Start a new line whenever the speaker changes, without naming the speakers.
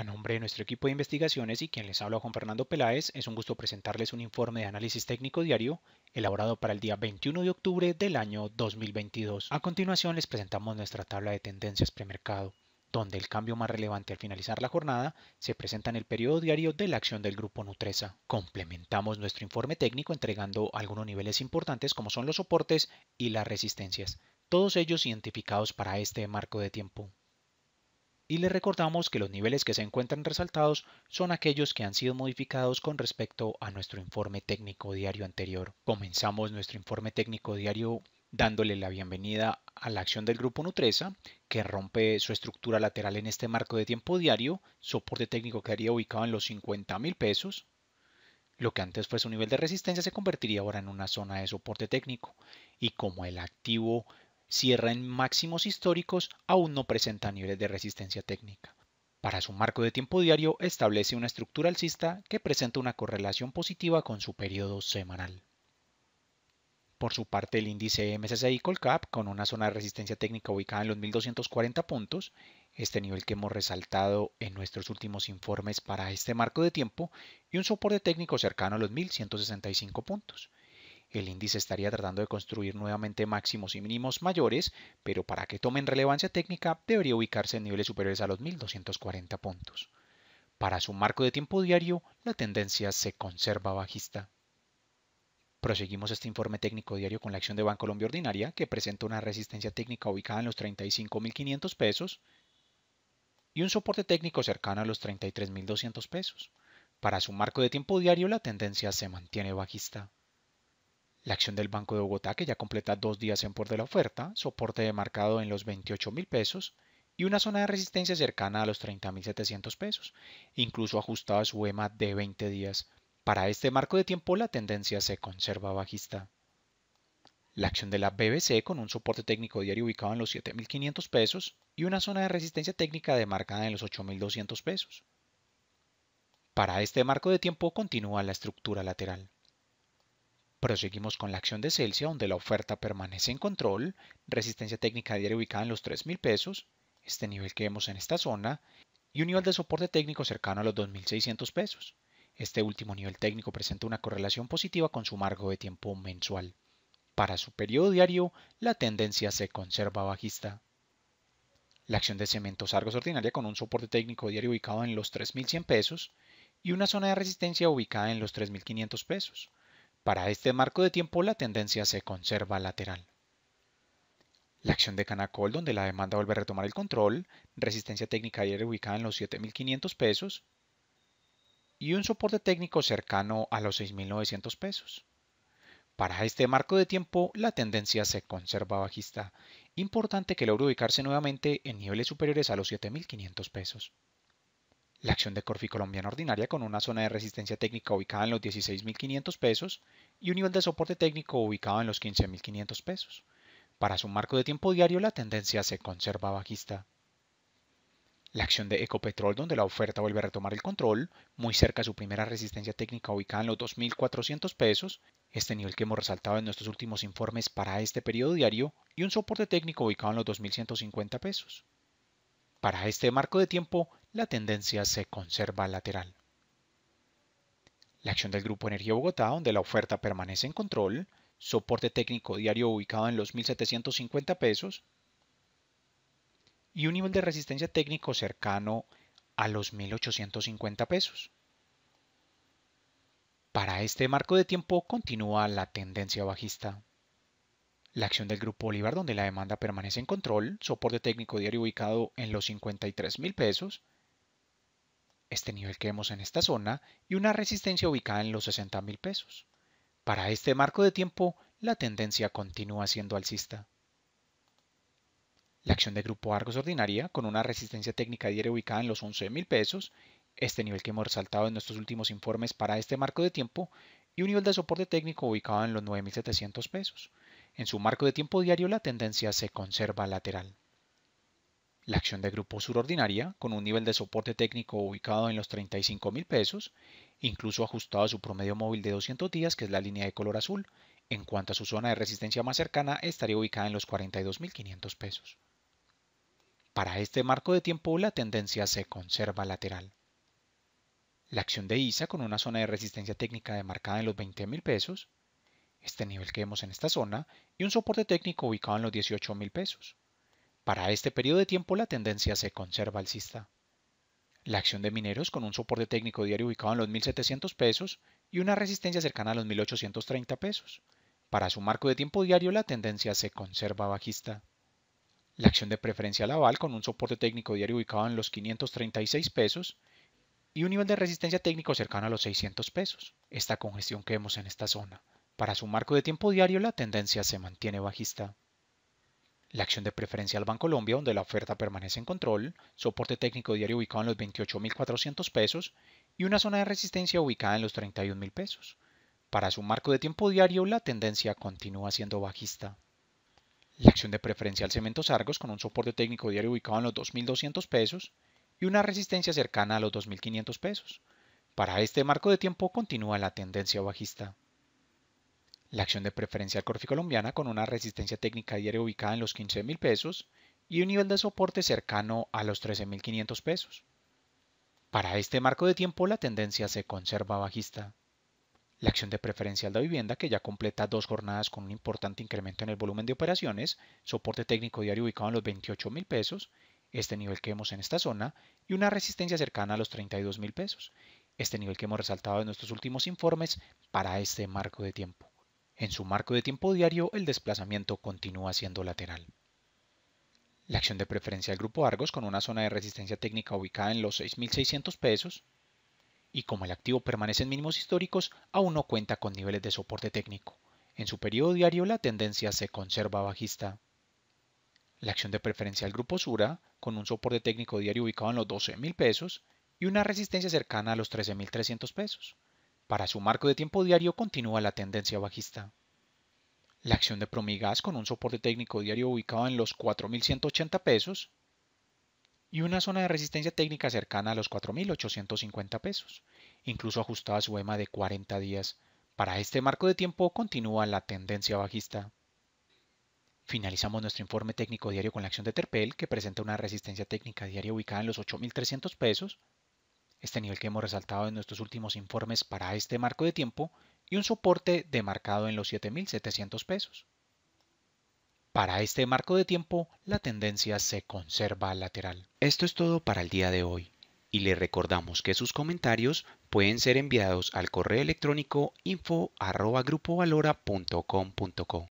A nombre de nuestro equipo de investigaciones y quien les habla Juan Fernando Peláez, es un gusto presentarles un informe de análisis técnico diario elaborado para el día 21 de octubre del año 2022. A continuación les presentamos nuestra tabla de tendencias premercado, donde el cambio más relevante al finalizar la jornada se presenta en el periodo diario de la acción del grupo Nutresa. Complementamos nuestro informe técnico entregando algunos niveles importantes como son los soportes y las resistencias, todos ellos identificados para este marco de tiempo y le recordamos que los niveles que se encuentran resaltados son aquellos que han sido modificados con respecto a nuestro informe técnico diario anterior. Comenzamos nuestro informe técnico diario dándole la bienvenida a la acción del grupo Nutresa, que rompe su estructura lateral en este marco de tiempo diario, soporte técnico quedaría ubicado en los 50 mil pesos, lo que antes fue su nivel de resistencia se convertiría ahora en una zona de soporte técnico, y como el activo cierra en máximos históricos, aún no presenta niveles de resistencia técnica. Para su marco de tiempo diario establece una estructura alcista que presenta una correlación positiva con su periodo semanal. Por su parte, el índice MSCI Colcap, con una zona de resistencia técnica ubicada en los 1240 puntos, este nivel que hemos resaltado en nuestros últimos informes para este marco de tiempo, y un soporte técnico cercano a los 1165 puntos el índice estaría tratando de construir nuevamente máximos y mínimos mayores, pero para que tomen relevancia técnica debería ubicarse en niveles superiores a los 1240 puntos. Para su marco de tiempo diario, la tendencia se conserva bajista. Proseguimos este informe técnico diario con la acción de Banco Colombia Ordinaria, que presenta una resistencia técnica ubicada en los 35.500 pesos y un soporte técnico cercano a los 33.200 pesos. Para su marco de tiempo diario, la tendencia se mantiene bajista. La acción del Banco de Bogotá, que ya completa dos días en por de la oferta, soporte demarcado en los 28 mil pesos y una zona de resistencia cercana a los $30,700, pesos, incluso ajustada a su EMA de 20 días. Para este marco de tiempo, la tendencia se conserva bajista. La acción de la BBC con un soporte técnico diario ubicado en los 7.500 pesos y una zona de resistencia técnica demarcada en los 8.200 pesos. Para este marco de tiempo continúa la estructura lateral. Proseguimos con la acción de Celsius donde la oferta permanece en control, resistencia técnica diaria ubicada en los 3.000 pesos, este nivel que vemos en esta zona, y un nivel de soporte técnico cercano a los 2.600 pesos. Este último nivel técnico presenta una correlación positiva con su marco de tiempo mensual. Para su periodo diario, la tendencia se conserva bajista. La acción de cementos Argos ordinaria con un soporte técnico diario ubicado en los 3.100 pesos y una zona de resistencia ubicada en los 3.500 pesos. Para este marco de tiempo la tendencia se conserva lateral. La acción de Canacol, donde la demanda vuelve a retomar el control, resistencia técnica ayer ubicada en los 7.500 pesos y un soporte técnico cercano a los 6.900 pesos. Para este marco de tiempo, la tendencia se conserva bajista. Importante que logre ubicarse nuevamente en niveles superiores a los 7.500 pesos la acción de Corfi Colombiana Ordinaria con una zona de resistencia técnica ubicada en los 16.500 pesos y un nivel de soporte técnico ubicado en los 15.500 pesos. Para su marco de tiempo diario la tendencia se conserva bajista. La acción de Ecopetrol donde la oferta vuelve a retomar el control, muy cerca de su primera resistencia técnica ubicada en los 2.400 pesos, este nivel que hemos resaltado en nuestros últimos informes para este periodo diario, y un soporte técnico ubicado en los 2.150 pesos. Para este marco de tiempo, la tendencia se conserva lateral. La acción del Grupo Energía Bogotá, donde la oferta permanece en control, soporte técnico diario ubicado en los 1.750 pesos y un nivel de resistencia técnico cercano a los 1.850 pesos. Para este marco de tiempo continúa la tendencia bajista. La acción del Grupo Bolívar, donde la demanda permanece en control, soporte técnico diario ubicado en los 53,000 pesos este nivel que vemos en esta zona y una resistencia ubicada en los $60,000. pesos. Para este marco de tiempo, la tendencia continúa siendo alcista. La acción de grupo Argos ordinaria, con una resistencia técnica diaria ubicada en los $11,000, pesos, este nivel que hemos resaltado en nuestros últimos informes para este marco de tiempo, y un nivel de soporte técnico ubicado en los 9.700 pesos. En su marco de tiempo diario la tendencia se conserva lateral la acción de grupo surordinaria con un nivel de soporte técnico ubicado en los 35 mil pesos, incluso ajustado a su promedio móvil de 200 días, que es la línea de color azul, en cuanto a su zona de resistencia más cercana estaría ubicada en los 42.500 pesos. Para este marco de tiempo la tendencia se conserva lateral. La acción de ISA con una zona de resistencia técnica demarcada en los 20.000 pesos, este nivel que vemos en esta zona, y un soporte técnico ubicado en los 18.000 pesos. Para este periodo de tiempo la tendencia se conserva alcista. La acción de mineros con un soporte técnico diario ubicado en los 1.700 pesos y una resistencia cercana a los 1.830 pesos. Para su marco de tiempo diario la tendencia se conserva bajista. La acción de preferencia Laval con un soporte técnico diario ubicado en los 536 pesos y un nivel de resistencia técnico cercano a los 600 pesos. Esta congestión que vemos en esta zona. Para su marco de tiempo diario la tendencia se mantiene bajista. La acción de preferencia al colombia donde la oferta permanece en control, soporte técnico diario ubicado en los 28.400 pesos y una zona de resistencia ubicada en los 31.000 pesos. Para su marco de tiempo diario, la tendencia continúa siendo bajista. La acción de preferencia al Cementos Argos con un soporte técnico diario ubicado en los 2.200 pesos y una resistencia cercana a los 2.500 pesos. Para este marco de tiempo continúa la tendencia bajista la acción de preferencia colombiana con una resistencia técnica diaria ubicada en los $15,000 pesos y un nivel de soporte cercano a los 13.500 pesos. Para este marco de tiempo la tendencia se conserva bajista. La acción de preferencial de vivienda, que ya completa dos jornadas con un importante incremento en el volumen de operaciones, soporte técnico diario ubicado en los $28,000, pesos, este nivel que vemos en esta zona, y una resistencia cercana a los $32,000, pesos, este nivel que hemos resaltado en nuestros últimos informes para este marco de tiempo. En su marco de tiempo diario, el desplazamiento continúa siendo lateral. La acción de preferencia del grupo Argos con una zona de resistencia técnica ubicada en los 6.600 pesos y como el activo permanece en mínimos históricos, aún no cuenta con niveles de soporte técnico. En su periodo diario la tendencia se conserva bajista. La acción de preferencia del grupo Sura, con un soporte técnico diario ubicado en los 12.000 pesos y una resistencia cercana a los 13.300 pesos. Para su marco de tiempo diario continúa la tendencia bajista. La acción de Promigas con un soporte técnico diario ubicado en los 4.180 pesos y una zona de resistencia técnica cercana a los 4.850 pesos, incluso ajustada e a su EMA de 40 días. Para este marco de tiempo continúa la tendencia bajista. Finalizamos nuestro informe técnico diario con la acción de Terpel, que presenta una resistencia técnica diaria ubicada en los 8.300 pesos este nivel que hemos resaltado en nuestros últimos informes para este marco de tiempo y un soporte demarcado en los 7.700 pesos. Para este marco de tiempo, la tendencia se conserva lateral. Esto es todo para el día de hoy y le recordamos que sus comentarios pueden ser enviados al correo electrónico info.grupovalora.com.co.